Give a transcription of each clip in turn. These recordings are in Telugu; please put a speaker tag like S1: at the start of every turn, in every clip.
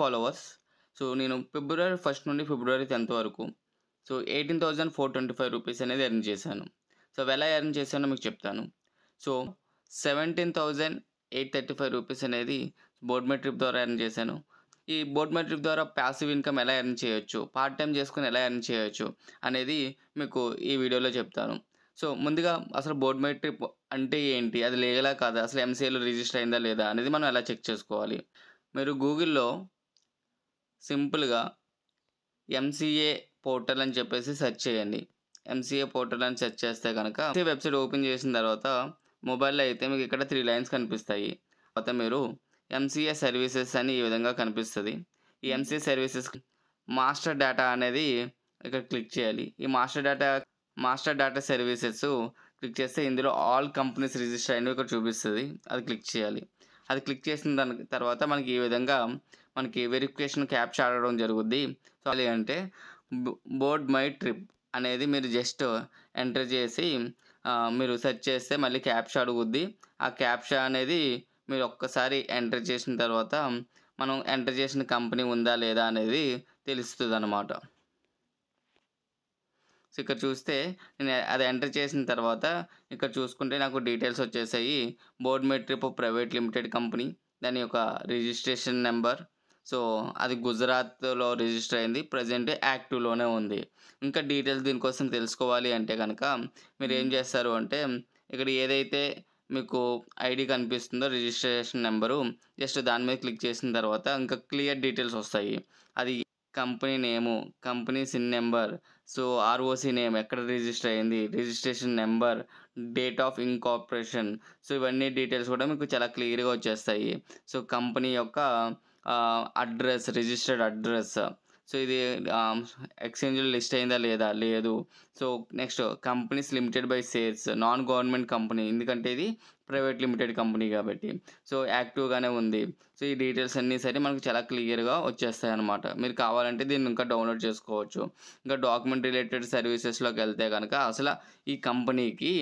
S1: ఫాలోవర్స్ సో నేను ఫిబ్రవరి ఫస్ట్ నుండి ఫిబ్రవరి టెన్త్ వరకు so eighteen thousand four twenty five rupees అనేది ఎర్న్ చేశాను సో ఎలా ఎర్న్ చేశానో మీకు చెప్తాను so seventeen thousand eight thirty five rupees అనేది బోర్డ్ ట్రిప్ ద్వారా ఎర్న్ చేశాను ఈ బోర్డ్ ట్రిప్ ద్వారా ప్యాసివ్ ఇన్కమ్ ఎలా ఎర్న్ చేయొచ్చు పార్ట్ టైం చేసుకుని ఎలా ఎర్న్ చేయొచ్చు అనేది మీకు ఈ వీడియోలో చెప్తాను సో ముందుగా అసలు బోర్డ్ ట్రిప్ అంటే ఏంటి అది లేగలా కాదా అసలు ఎంసీఏలో రిజిస్టర్ అయిందా లేదా అనేది మనం ఎలా చెక్ చేసుకోవాలి మీరు గూగుల్లో సింపుల్గా ఎంసీఏ పోర్టల్ అని చెప్పేసి సెర్చ్ చేయండి ఎంసీఏ పోర్టల్ అని సెర్చ్ చేస్తే కనుక వెబ్సైట్ ఓపెన్ చేసిన తర్వాత మొబైల్లో అయితే మీకు ఇక్కడ త్రీ లైన్స్ కనిపిస్తాయి తర్వాత మీరు ఎంసీఏ సర్వీసెస్ అని ఈ విధంగా కనిపిస్తుంది ఈ ఎంసీఏ సర్వీసెస్ మాస్టర్ డేటా అనేది ఇక్కడ క్లిక్ చేయాలి ఈ master data master data services click చేస్తే ఇందులో ఆల్ కంపెనీస్ రిజిస్టర్ అయినవి ఇక్కడ చూపిస్తుంది అది క్లిక్ చేయాలి అది క్లిక్ చేసిన దాని తర్వాత మనకి ఈ విధంగా మనకి వెరిఫికేషన్ క్యాప్చర్ ఆడడం జరుగుద్ది సో అంటే బోర్డ్ మై ట్రిప్ అనేది మీరు జస్ట్ ఎంటర్ చేసి మీరు సెర్చ్ చేస్తే మళ్ళీ క్యాప్చా అడుగుద్ది ఆ క్యాప్చా అనేది మీరు ఒక్కసారి ఎంటర్ చేసిన తర్వాత మనం ఎంటర్ చేసిన కంపెనీ ఉందా లేదా అనేది తెలుస్తుంది అన్నమాట సో ఇక్కడ చూస్తే నేను అది ఎంటర్ చేసిన తర్వాత ఇక్కడ చూసుకుంటే నాకు డీటెయిల్స్ వచ్చేసాయి board my trip private limited company దాని యొక్క రిజిస్ట్రేషన్ నెంబర్ సో అది గుజరాత్లో రిజిస్టర్ అయింది ప్రజెంట్ యాక్టివ్లోనే ఉంది ఇంకా డీటెయిల్స్ దీనికోసం తెలుసుకోవాలి అంటే కనుక మీరు ఏం చేస్తారు అంటే ఇక్కడ ఏదైతే మీకు ఐడి కనిపిస్తుందో రిజిస్ట్రేషన్ నెంబరు జస్ట్ దాని మీద క్లిక్ చేసిన తర్వాత ఇంకా క్లియర్ డీటెయిల్స్ వస్తాయి అది company name company CIN number so ROC name ఎక్కడ రిజిస్టర్ అయింది registration number date of incorporation so ఇవన్నీ డీటెయిల్స్ కూడా మీకు చాలా క్లియర్గా వచ్చేస్తాయి సో కంపెనీ యొక్క అడ్రస్ రిజిస్టర్డ్ అడ్రస్ సో ఇది ఎక్స్చేంజ్లో లిస్ట్ అయిందా లేదా లేదు so next companies limited by shares non government company ఎందుకంటే ఇది ప్రైవేట్ లిమిటెడ్ కంపెనీ కాబట్టి సో యాక్టివ్గానే ఉంది సో ఈ డీటెయిల్స్ అన్నీ సరే మనకు చాలా క్లియర్గా వచ్చేస్తాయి అనమాట మీరు కావాలంటే దీన్ని ఇంకా డౌన్లోడ్ చేసుకోవచ్చు ఇంకా డాక్యుమెంట్ రిలేటెడ్ సర్వీసెస్లోకి వెళ్తే కనుక అసలు ఈ కంపెనీకి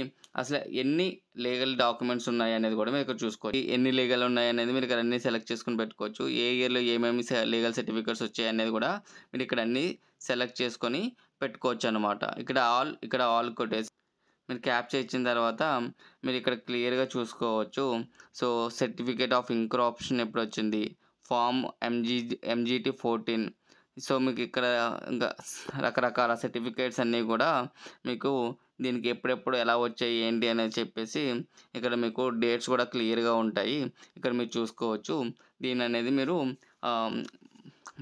S1: అసలు ఎన్ని లీగల్ డాక్యుమెంట్స్ ఉన్నాయి అనేది కూడా మీరు చూసుకోవచ్చు ఎన్ని లీగల్ ఉన్నాయి అనేది మీరు ఇక్కడ అన్ని సెలెక్ట్ చేసుకుని పెట్టుకోవచ్చు ఏ ఇయర్లో ఏమేమి లీగల్ సర్టిఫికేట్స్ వచ్చాయి అనేది కూడా మీరు ఇక్కడ అన్నీ సెలెక్ట్ చేసుకొని పెట్టుకోవచ్చు అనమాట ఇక్కడ ఆల్ ఇక్కడ ఆల్ కొట్టేసి మీరు క్యాప్చర్ ఇచ్చిన తర్వాత మీరు ఇక్కడ క్లియర్గా చూసుకోవచ్చు so certificate of incorporation option ఎప్పుడు వచ్చింది form MG MGT fourteen so మీకు ఇక్కడ ఇంకా రకరకాల సర్టిఫికేట్స్ అన్నీ కూడా మీకు దీనికి ఎప్పుడెప్పుడు ఎలా వచ్చాయి ఏంటి అని చెప్పేసి ఇక్కడ మీకు డేట్స్ కూడా క్లియర్గా ఉంటాయి ఇక్కడ మీరు చూసుకోవచ్చు దీని అనేది మీరు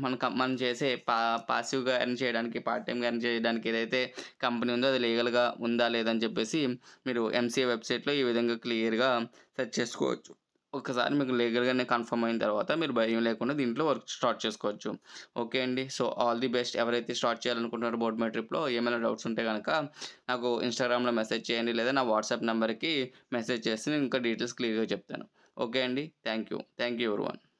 S1: మన మనం చేసే పా పాసివ్గా ఎర్న్ చేయడానికి పార్ట్ టైంగా ఎర్న్ చేయడానికి ఏదైతే కంపెనీ ఉందో అది లీగల్గా ఉందా లేదని చెప్పేసి మీరు ఎంసీఏ వెబ్సైట్లో ఈ విధంగా క్లియర్గా సెర్చ్ చేసుకోవచ్చు ఒకసారి మీకు లీగల్గానే కన్ఫర్మ్ అయిన తర్వాత మీరు భయం లేకుండా దీంట్లో వర్క్ స్టార్ట్ చేసుకోవచ్చు ఓకే అండి సో ఆల్ ది బెస్ట్ ఎవరైతే స్టార్ట్ చేయాలనుకుంటున్నారో బోర్డ్ మై ట్రిప్లో ఏమైనా డౌట్స్ ఉంటే కనుక నాకు ఇన్స్టాగ్రామ్లో మెసేజ్ చేయండి లేదా నా వాట్సాప్ నెంబర్కి మెసేజ్ చేస్తే నేను ఇంకా డీటెయిల్స్ క్లియర్గా చెప్తాను ఓకే అండి థ్యాంక్ యూ థ్యాంక్ యూ ఎవరి